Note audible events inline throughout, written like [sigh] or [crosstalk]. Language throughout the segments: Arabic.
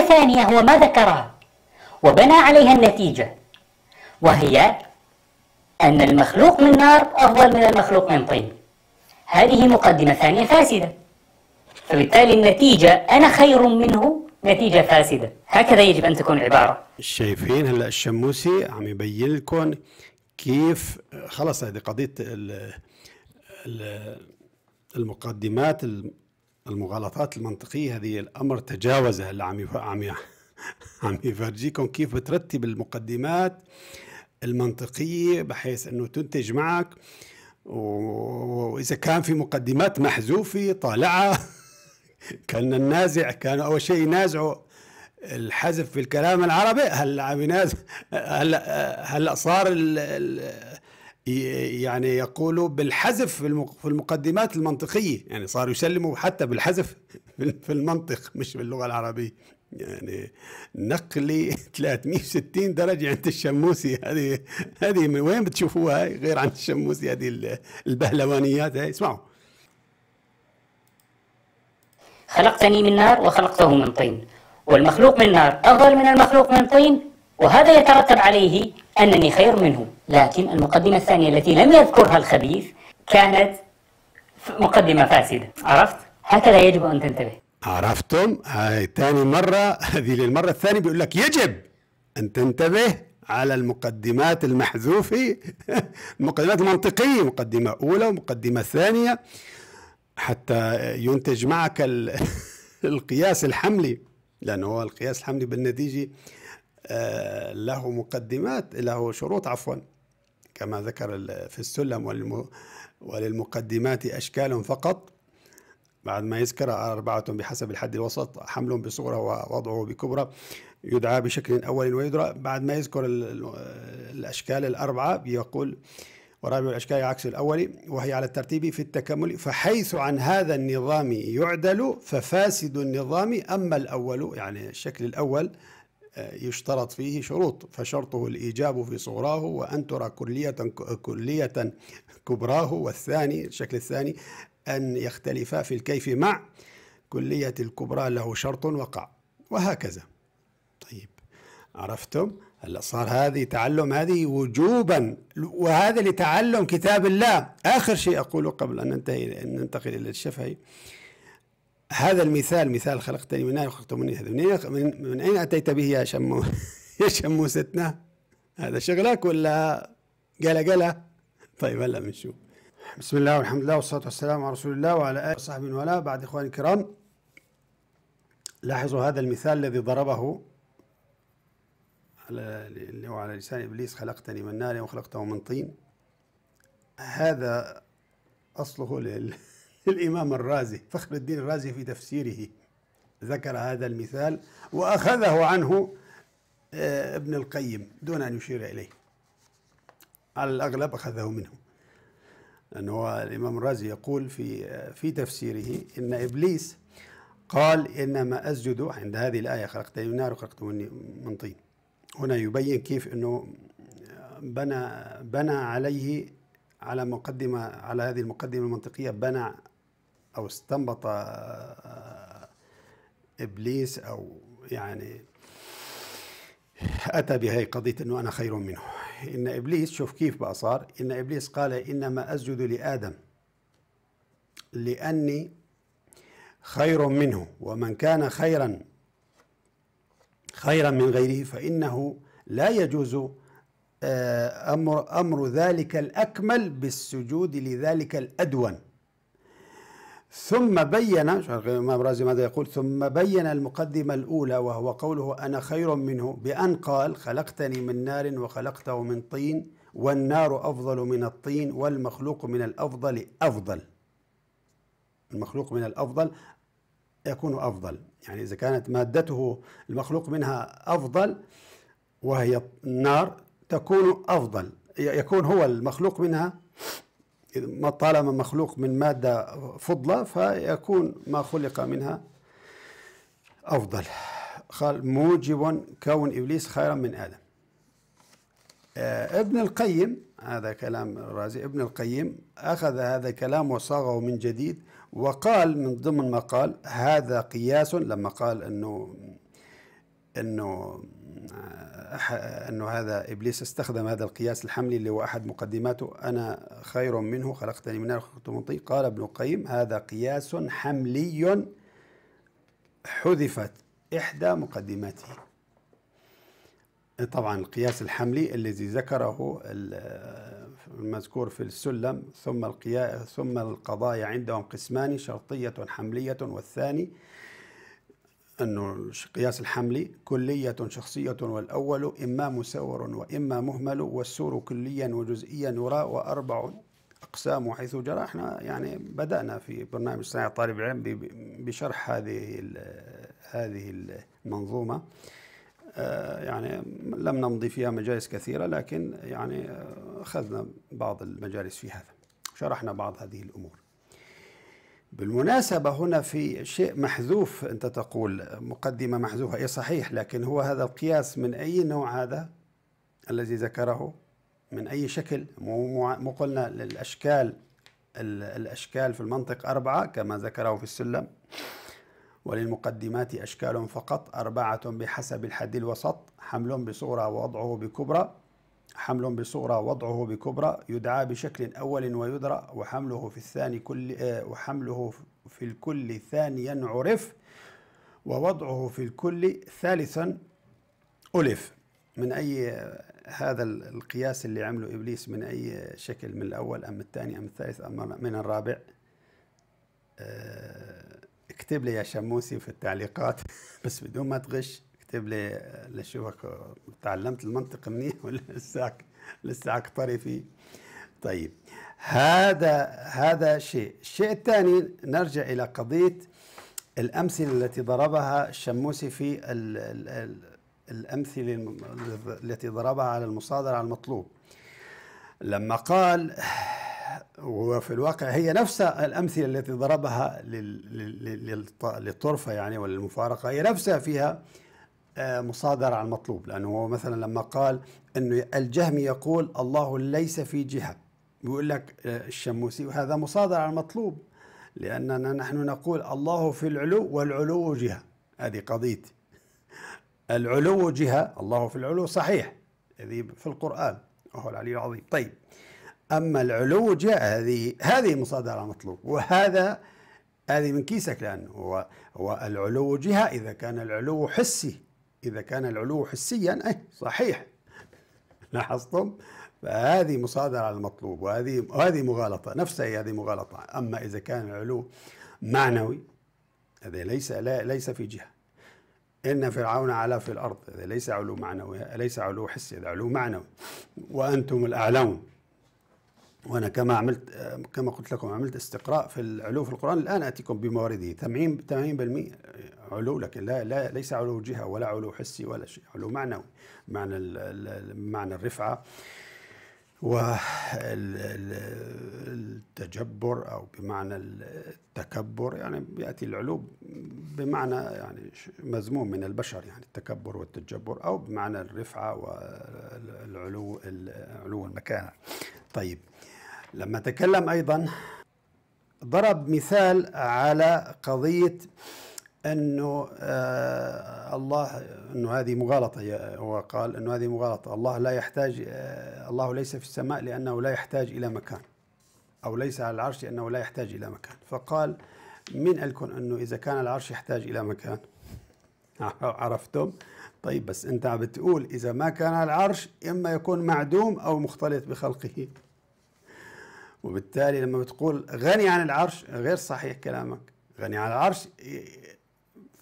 ثانية هو ما ذكرها وبنى عليها النتيجة وهي أن المخلوق من نار أفضل من المخلوق من طين هذه مقدمة ثانية فاسدة فبالتالي النتيجة أنا خير منه نتيجة فاسدة هكذا يجب أن تكون العبارة شايفين هلا الشموسي عم يبين لكم كيف خلص هذه قضية المقدمات المغالطات المنطقيه هذه الامر تجاوز اللي عم عم [laughs] عم يفرجيكم كيف بترتب المقدمات المنطقيه بحيث انه تنتج معك واذا كان في مقدمات محذوفه طالعه [laughs] كان النازع كان اول شيء ينازعوا الحذف في الكلام العربي هلا عم ينازع هلا هلا صار ال يعني يقولوا بالحذف في المقدمات المنطقية يعني صاروا يسلموا حتى بالحذف في المنطق مش باللغة العربية يعني نقلي 360 [laughs] درجة عند الشموسي هذه هذه من وين بتشوفوها هاي غير عند الشموسي هذه البهلوانيات هاي اسمعوا خلقتني من نار وخلقته من طين والمخلوق من نار أفضل من المخلوق من طين وهذا يترتب عليه أنني خير منه لكن المقدمة الثانية التي لم يذكرها الخبيث كانت مقدمة فاسدة عرفت؟ هكذا يجب أن تنتبه عرفتم؟ هاي ثاني مرة هذه للمرة الثانية بيقول لك يجب أن تنتبه على المقدمات المحذوفة المقدمات [laughs] المنطقية مقدمة أولى ومقدمة ثانية حتى ينتج معك [laughs] القياس الحملي لأنه هو القياس الحملي بالنتيجة آه، له مقدمات له شروط عفوا كما ذكر في السلم وللمقدمات أشكال فقط بعد ما يذكر أربعة بحسب الحد الوسط حمل بصغرى ووضعه بكبرى يدعى بشكل أول ويدرى بعد ما يذكر الأشكال الأربعة بيقول ورابع الأشكال عكس الأول وهي على الترتيب في التكمل فحيث عن هذا النظام يعدل ففاسد النظام أما الأول يعني الشكل الأول يشترط فيه شروط فشرطه الإيجاب في صغراه وأن ترى كلية كلية كبراه والثاني الشكل الثاني أن يختلفا في الكيف مع كلية الكبرى له شرط وقع وهكذا طيب عرفتم هلا صار هذه تعلم هذه وجوبا وهذا لتعلم كتاب الله آخر شيء أقوله قبل أن ننتهي أن ننتقل إلى الشفهي هذا المثال مثال خلقتني من نار وخلقته من هذا من, أين أتيت به يا شمو [laughs] يا شموستنا هذا شغلك ولا قلا قلا طيب هلا بنشوف بسم الله والحمد لله والصلاة والسلام على رسول الله وعلى آله وصحبه ولا بعد إخواني الكرام لاحظوا هذا المثال الذي ضربه على اللي هو على لسان إبليس خلقتني من نار وخلقته من طين هذا أصله لل للإمام الرازي فخر الدين الرازي في تفسيره ذكر هذا المثال وأخذه عنه آه، ابن القيم دون أن يشير إليه على الأغلب أخذه منه أنه الإمام الرازي يقول في آه، في تفسيره إن إبليس قال إنما أسجد عند هذه الآية خلقتني من نار وخلقتني من طين هنا يبين كيف أنه بنى بنى عليه على مقدمة على هذه المقدمة المنطقية بنى او استنبط آه، آه، ابليس او يعني اتى بهي قضيه انه انا خير منه ان ابليس شوف كيف بقى صار ان ابليس قال انما اسجد لادم لاني خير منه ومن كان خيرا خيرا من غيره فانه لا يجوز آه، امر امر ذلك الاكمل بالسجود لذلك الادون ثم بين الإمام الرازي ماذا يقول ثم بين المقدمة الأولى وهو قوله أنا خير منه بأن قال خلقتني من نار وخلقته من طين والنار أفضل من الطين والمخلوق من الأفضل أفضل المخلوق من الأفضل يكون أفضل يعني إذا كانت مادته المخلوق منها أفضل وهي النار تكون أفضل يكون هو المخلوق منها ما طالما مخلوق من مادة فضلة فيكون ما خلق منها أفضل قال موجب كون إبليس خيرا من آدم آه، ابن القيم هذا كلام الرازي ابن القيم أخذ هذا الكلام وصاغه من جديد وقال من ضمن ما قال هذا قياس لما قال أنه انه انه هذا ابليس استخدم هذا القياس الحملي اللي هو احد مقدماته انا خير منه خلقتني من نار خلقته من طين قال ابن القيم هذا قياس حملي حذفت احدى مقدماته طبعا القياس الحملي الذي ذكره المذكور في السلم ثم القياس ثم القضايا عندهم قسمان شرطيه حمليه والثاني أنه القياس الحملي كلية شخصية والأول إما مسور وإما مهمل والسور كليا وجزئيا وراء وأربع أقسام حيث جرى احنا يعني بدأنا في برنامج صناعة طالب العلم بشرح هذه هذه المنظومة آه، يعني لم نمضي فيها مجالس كثيرة لكن يعني آه، أخذنا بعض المجالس في هذا شرحنا بعض هذه الأمور بالمناسبة هنا في شيء محذوف أنت تقول مقدمة محذوفة أي صحيح لكن هو هذا القياس من أي نوع هذا الذي ذكره من أي شكل مو قلنا الأشكال الأشكال في المنطق أربعة كما ذكره في السلم وللمقدمات أشكال فقط أربعة بحسب الحد الوسط حمل بصورة ووضعه بكبرى حمل بصغرى وضعه بكبرى يدعى بشكل أول ويدرى وحمله في الثاني كل آه، وحمله في الكل ثانيا عرف ووضعه في الكل ثالثا ألف من أي آه، هذا القياس اللي عمله إبليس من أي شكل من الأول أم الثاني أم الثالث أم من الرابع آه، اكتب لي يا شموسي في التعليقات [laughs] بس بدون ما تغش اكتب لي لشوفك تعلمت المنطق منيح [laughs] ولا لساك لساك طري فيه طيب هذا هذا شيء الشيء الثاني نرجع إلى قضية الأمثلة التي ضربها الشموسي في ال ال الـ الأمثلة التي ضربها على المصادر على المطلوب لما قال وفي الواقع هي نفس الأمثلة التي ضربها للطرفة يعني وللمفارقة هي نفسها فيها آه، مصادرة على المطلوب لأنه هو مثلا لما قال أنه الجهمي يقول الله ليس في جهة يقول لك آه، الشموسي وهذا مصادرة على المطلوب لأننا نحن نقول الله في العلو والعلو جهة هذه قضية العلو جهة الله في العلو صحيح هذه في القرآن وهو العلي العظيم طيب أما العلو جهة هذه هذه مصادرة المطلوب وهذا هذه من كيسك لأنه هو, هو العلو جهة إذا كان العلو حسي إذا كان العلو حسيا أي صحيح [laughs] لاحظتم فهذه مصادرة على المطلوب وهذه وهذه مغالطة نفسها هذه مغالطة أما إذا كان العلو معنوي هذا ليس لا ليس في جهة إن فرعون علا في الأرض هذا ليس علو معنوي ليس علو حسي هذا علو معنوي وأنتم الأعلون وانا كما عملت كما قلت لكم عملت استقراء في العلو في القران الان اتيكم بموارده 80 80% علو لكن لا, لا ليس علو جهه ولا علو حسي ولا شيء علو معنوي معنى معنى الرفعه والتجبر او بمعنى التكبر يعني ياتي العلو بمعنى يعني مذموم من البشر يعني التكبر والتجبر او بمعنى الرفعه والعلو علو المكانه طيب لما تكلم أيضا ضرب مثال على قضية أنه آه الله أنه هذه مغالطة هو قال أنه هذه مغالطة الله لا يحتاج آه الله ليس في السماء لأنه لا يحتاج إلى مكان أو ليس على العرش لأنه لا يحتاج إلى مكان فقال من لكم أنه إذا كان العرش يحتاج إلى مكان [laughs] عرفتم طيب بس أنت عم بتقول إذا ما كان العرش إما يكون معدوم أو مختلط بخلقه وبالتالي لما بتقول غني عن العرش غير صحيح كلامك غني عن العرش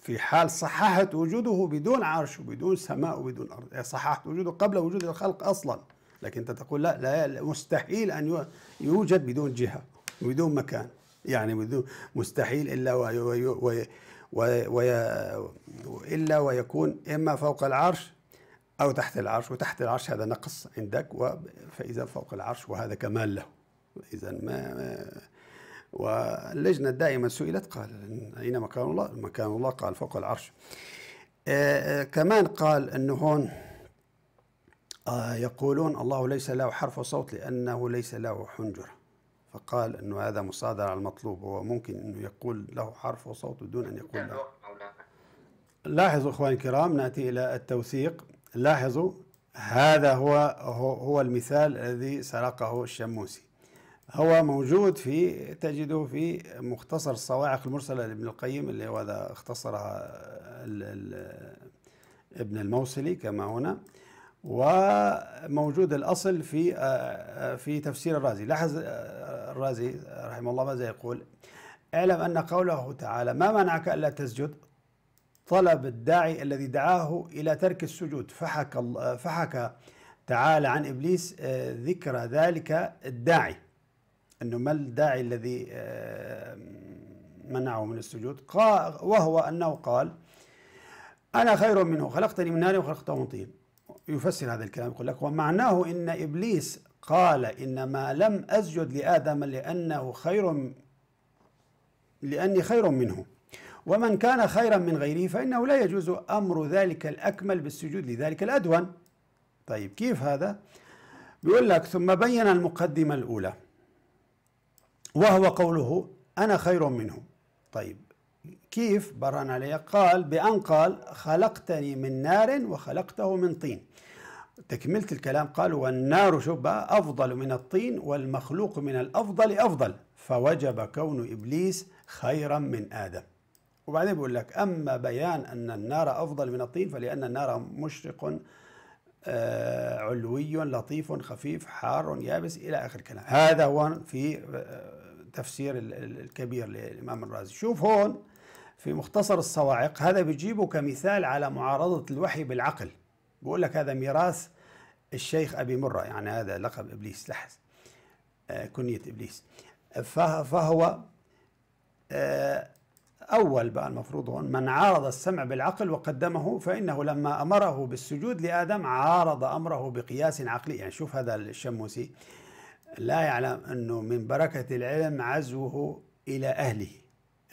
في حال صححت وجوده بدون عرش وبدون سماء وبدون أرض يعني صححت وجوده قبل وجود الخلق أصلا لكن أنت تقول لا, لا مستحيل أن يوجد بدون جهة وبدون مكان يعني بدون مستحيل إلا وي وي وي وي وي إلا ويكون إما فوق العرش أو تحت العرش وتحت العرش هذا نقص عندك فإذا فوق العرش وهذا كمال له اذا ما واللجنه دائما سئلت قال اين مكان الله؟ مكان الله قال فوق العرش. آه، آه، كمان قال انه هون آه، يقولون الله ليس له حرف وصوت لانه ليس له حنجره. فقال انه هذا مصادر على المطلوب هو ممكن انه يقول له حرف وصوت بدون ان يقول له لاحظوا اخواني الكرام ناتي الى التوثيق لاحظوا هذا هو هو المثال الذي سرقه الشموسي هو موجود في تجده في مختصر الصواعق المرسلة لابن القيم اللي هو هذا اختصرها ال ال ابن الموصلي كما هنا وموجود الأصل في في تفسير الرازي لاحظ الرازي رحمه الله ماذا يقول اعلم أن قوله تعالى ما منعك ألا تسجد طلب الداعي الذي دعاه إلى ترك السجود فحكى فحكى تعالى عن إبليس آه، ذكر ذلك الداعي أنه ما الداعي الذي آه، منعه من السجود وهو أنه قال أنا خير منه خلقتني من نار وخلقته من طين يفسر هذا الكلام يقول لك ومعناه إن إبليس قال إنما لم أسجد لآدم لأنه خير لأني خير منه ومن كان خيرا من غيره فإنه لا يجوز أمر ذلك الأكمل بالسجود لذلك الأدون طيب كيف هذا؟ بيقول لك ثم بين المقدمة الأولى وهو قوله أنا خير منه طيب كيف برهن عليه قال بأن قال خلقتني من نار وخلقته من طين تكملة الكلام قال والنار شبا أفضل من الطين والمخلوق من الأفضل أفضل فوجب كون إبليس خيرا من آدم وبعدين بيقول لك أما بيان أن النار أفضل من الطين فلأن النار مشرق آه، علوي لطيف خفيف حار يابس إلى آخر الكلام هذا هو في آه، التفسير الكبير للإمام الرازي شوف هون في مختصر الصواعق هذا بيجيبه كمثال على معارضة الوحي بالعقل بقول لك هذا ميراث الشيخ أبي مرة يعني هذا لقب إبليس لحس آه، كنية إبليس فهو آه، أول بقى المفروض هون من عارض السمع بالعقل وقدمه فإنه لما أمره بالسجود لآدم عارض أمره بقياس عقلي يعني شوف هذا الشموسي لا يعلم أنه من بركة العلم عزوه إلى أهله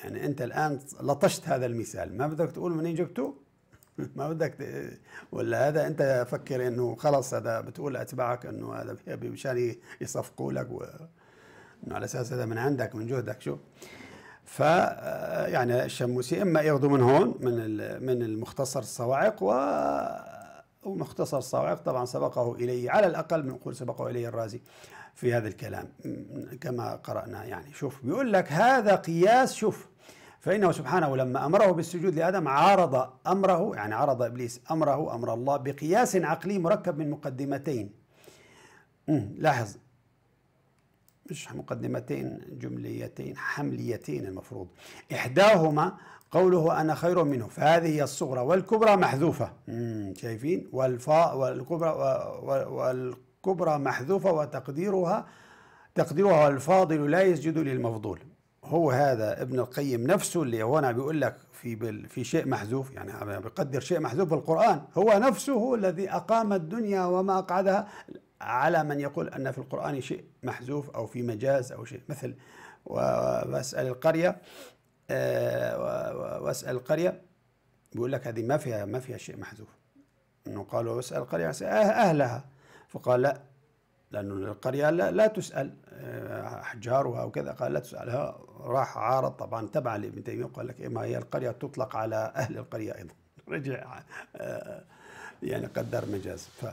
يعني أنت الآن لطشت هذا المثال ما بدك تقول منين جبته [laughs] ما بدك ت... ولا هذا أنت فكر أنه خلص هذا بتقول اتباعك أنه هذا مشان يصفقوا لك و... أنه على أساس هذا من عندك من جهدك شو ف آه، يعني الشموسي اما ياخذوا من هون من من المختصر الصواعق و ومختصر الصواعق طبعا سبقه اليه على الاقل بنقول سبقه اليه الرازي في هذا الكلام كما قرأنا يعني شوف بيقول لك هذا قياس شوف فإنه سبحانه لما أمره بالسجود لآدم عارض أمره يعني عرض إبليس أمره أمر الله بقياس عقلي مركب من مقدمتين لاحظ مش مقدمتين جمليتين حمليتين المفروض إحداهما قوله أنا خير منه فهذه هي الصغرى والكبرى محذوفة شايفين والفاء والكبرى والكبرى كبرى محذوفة وتقديرها تقديرها الفاضل لا يسجد للمفضول هو هذا ابن القيم نفسه اللي هنا بيقول لك في في شيء محذوف يعني بيقدر شيء محذوف في القرآن هو نفسه الذي أقام الدنيا وما أقعدها على من يقول أن في القرآن شيء محذوف أو في مجاز أو شيء مثل وأسأل القرية آه، وأسأل القرية بيقول لك هذه ما فيها ما فيها شيء محذوف انه قالوا اسال القريه اهلها فقال لا لأن القرية لا, لا تسأل آه، أحجارها وكذا قال لا تسألها راح عارض طبعا تبع لابن تيمية وقال لك إيه، ما هي القرية تطلق على أهل القرية أيضا [laughs] رجع آه، يعني قدر مجاز ف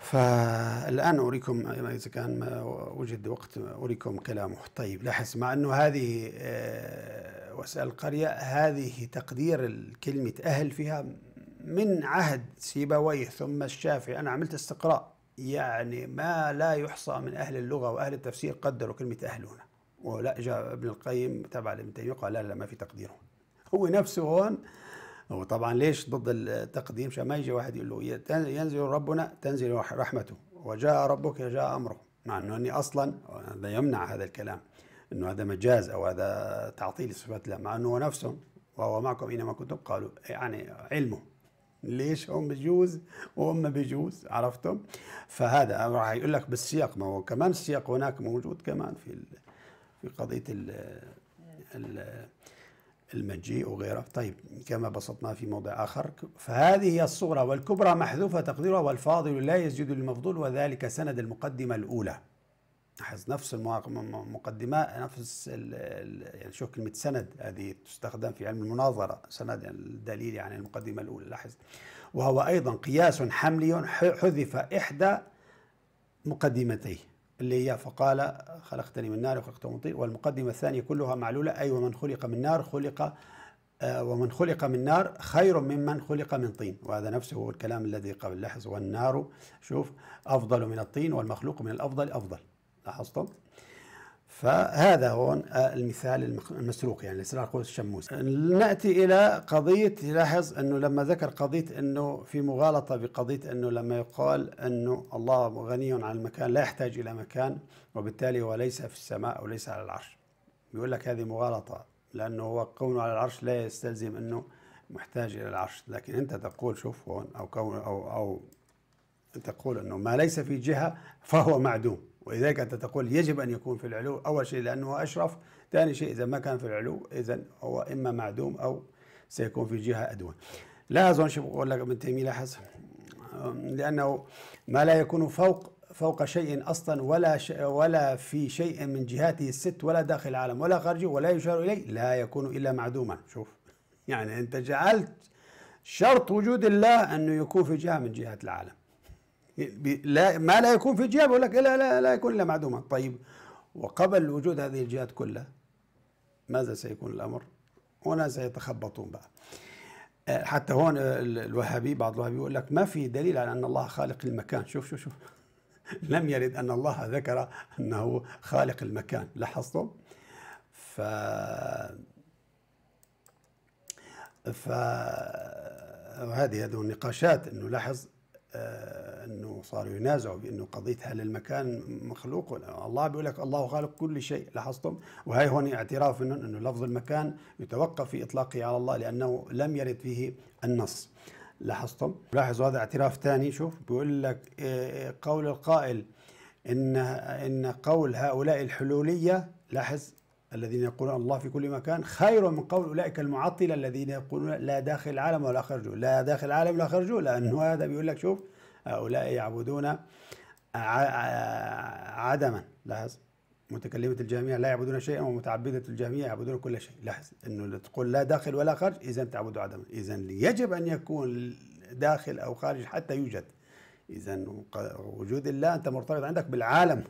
فالآن أريكم إذا كان ما وجد وقت أريكم كلامه طيب لاحظ مع أنه هذه آه، وسأل القرية هذه تقدير كلمة أهل فيها من عهد سيبويه ثم الشافعي أنا عملت استقراء يعني ما لا يحصى من أهل اللغة وأهل التفسير قدروا كلمة أهل هنا ولا جاء ابن القيم تبع لابن تيمية قال لا لا ما في تقدير هو نفسه هون هو طبعا ليش ضد التقديم عشان ما يجي واحد يقول له ينزل ربنا تنزل رحمته وجاء ربك جاء امره مع انه اني اصلا هذا يمنع هذا الكلام انه هذا مجاز او هذا تعطيل صفات لا مع انه هو نفسه وهو معكم اينما كنتم قالوا يعني علمه ليش هم بيجوز وهم بيجوز عرفتم فهذا راح يقول لك بالسياق ما هو كمان السياق هناك موجود كمان في في قضيه ال المجيء وغيره طيب كما بسطنا في موضع آخر فهذه هي الصغرى والكبرى محذوفة تقديرها والفاضل لا يسجد للمفضول وذلك سند المقدمة الأولى حيث نفس المقدمة نفس يعني شوف كلمة سند هذه تستخدم في علم المناظرة سند يعني الدليل يعني المقدمة الأولى لاحظ وهو أيضا قياس حملي حذف إحدى مقدمتيه اللي هي فقال خلقتني من نار وخلقت من طين والمقدمة الثانية كلها معلولة أي ومن خلق من نار خلق آه، ومن خلق من نار خير ممن خلق من طين وهذا نفسه هو الكلام الذي قبل لاحظ والنار شوف أفضل من الطين والمخلوق من الأفضل أفضل لاحظتم فهذا هون المثال المسروق يعني اسرار قوس الشموس ناتي الى قضيه لاحظ انه لما ذكر قضيه انه في مغالطه بقضيه انه لما يقال انه الله غني عن المكان لا يحتاج الى مكان وبالتالي هو ليس في السماء او ليس على العرش بيقول لك هذه مغالطه لانه هو كونه على العرش لا يستلزم انه محتاج الى العرش لكن انت تقول شوف هون او كون او او تقول انه ما ليس في جهه فهو معدوم ولذلك أنت تقول يجب أن يكون في العلو أول شيء لأنه أشرف ثاني شيء إذا ما كان في العلو إذا هو إما معدوم أو سيكون في جهة أدون لا أظن شو بقول لك ابن تيمية لاحظ لأنه ما لا يكون فوق فوق شيء أصلا ولا شيء ولا في شيء من جهاته الست ولا داخل العالم ولا خارجه ولا يشار إليه لا يكون إلا معدوما شوف يعني أنت جعلت شرط وجود الله أنه يكون في جهة من جهات العالم لا ما لا يكون في جهه يقول لك لا لا لا يكون الا معدوما طيب وقبل وجود هذه الجهات كلها ماذا سيكون الامر؟ هنا سيتخبطون بقى آه، حتى هون الوهابي بعض الوهابي يقول لك ما في دليل على ان الله خالق المكان شوف شوف شوف [laughs] لم يرد ان الله ذكر انه خالق المكان لاحظتم ف ف وهذه هذه النقاشات انه لاحظ آه، انه صاروا ينازعوا بانه قضيه هل المكان مخلوق ولا الله بيقول لك الله خالق كل شيء لاحظتم وهي هون اعتراف انه انه لفظ المكان يتوقف في اطلاقه على الله لانه لم يرد فيه النص لاحظتم لاحظوا هذا اعتراف ثاني شوف بيقول لك آه، قول القائل ان ان قول هؤلاء الحلوليه لاحظ الذين يقولون الله في كل مكان خير من قول اولئك المعطله الذين يقولون لا داخل العالم ولا خرجه لا داخل العالم ولا خرجه لانه هذا بيقول لك شوف هؤلاء يعبدون عدما لاحظ متكلمة الجميع لا يعبدون شيئا ومتعبدة الجميع يعبدون كل شيء لاحظ انه تقول لا داخل ولا خارج اذا تعبد عدما اذا يجب ان يكون داخل او خارج حتى يوجد اذا وجود الله انت مرتبط عندك بالعالم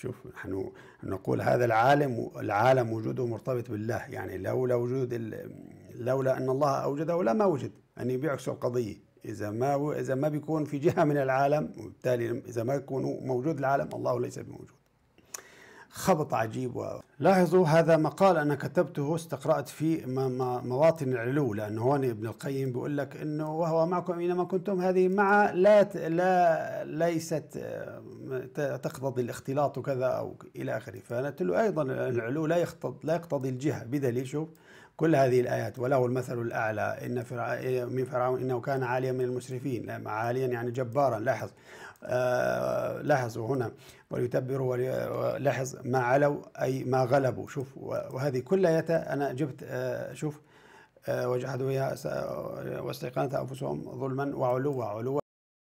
شوف نحن نقول هذا العالم العالم وجوده مرتبط بالله يعني لولا وجود لولا ان الله اوجده لما وجد يعني بيعكس القضيه اذا ما اذا ما بيكون في جهه من العالم وبالتالي اذا ما يكون موجود العالم الله ليس بموجود خبط عجيب و... لاحظوا هذا مقال أنا كتبته استقرأت في مواطن العلو لأنه هون ابن القيم بيقول لك أنه وهو معكم أينما كنتم هذه مع لا ت... لا ليست آه، تقتضي الاختلاط وكذا أو إلى آخره فقلت له أيضا العلو لا يقتضي, لا يقتضي الجهة بدليل شوف كل هذه الآيات وله المثل الأعلى إن فرع... إيه، من فرعون إنه كان عاليا من المسرفين عاليا يعني جبارا لاحظ آه، لاحظوا هنا وليتبروا ولاحظ ما علوا أي ما غلبوا شوف وهذه كلها أنا جبت آه، شوف آه، وجحدوا بها واستيقنت أنفسهم ظلما وعلوا علوا